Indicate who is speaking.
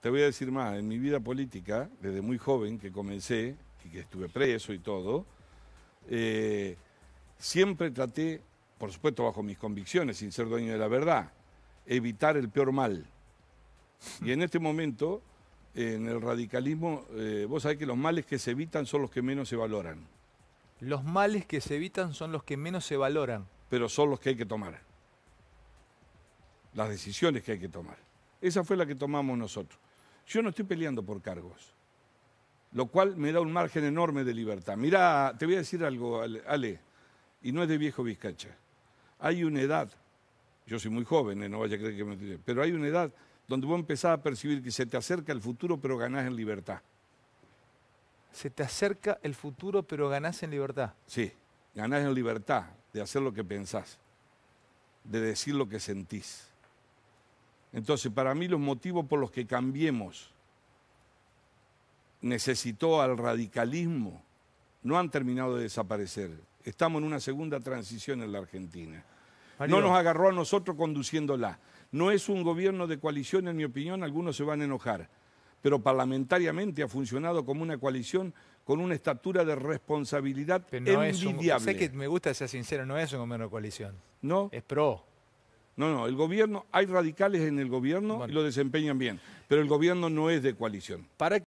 Speaker 1: Te voy a decir más, en mi vida política, desde muy joven que comencé y que estuve preso y todo, eh, siempre traté, por supuesto bajo mis convicciones, sin ser dueño de la verdad, evitar el peor mal. Y en este momento, en el radicalismo, eh, vos sabés que los males que se evitan son los que menos se valoran. Los males que se evitan son los que menos se valoran. Pero son los que hay que tomar. Las decisiones que hay que tomar. Esa fue la que tomamos nosotros. Yo no estoy peleando por cargos, lo cual me da un margen enorme de libertad. Mirá, te voy a decir algo, Ale, y no es de viejo Vizcacha. Hay una edad, yo soy muy joven, eh, no vaya a creer que me pero hay una edad donde vos empezás a percibir que se te acerca el futuro, pero ganás en libertad. Se te acerca el futuro, pero ganás en libertad. Sí, ganás en libertad de hacer lo que pensás, de decir lo que sentís entonces, para mí los motivos por los que cambiemos necesitó al radicalismo no han terminado de desaparecer. Estamos en una segunda transición en la Argentina. No nos agarró a nosotros conduciéndola. No es un gobierno de coalición, en mi opinión, algunos se van a enojar, pero parlamentariamente ha funcionado como una coalición con una estatura de responsabilidad pero no Es un, sé que me gusta ser sincero, no es un gobierno de coalición. No. Es pro. No, no, el gobierno, hay radicales en el gobierno y lo desempeñan bien, pero el gobierno no es de coalición.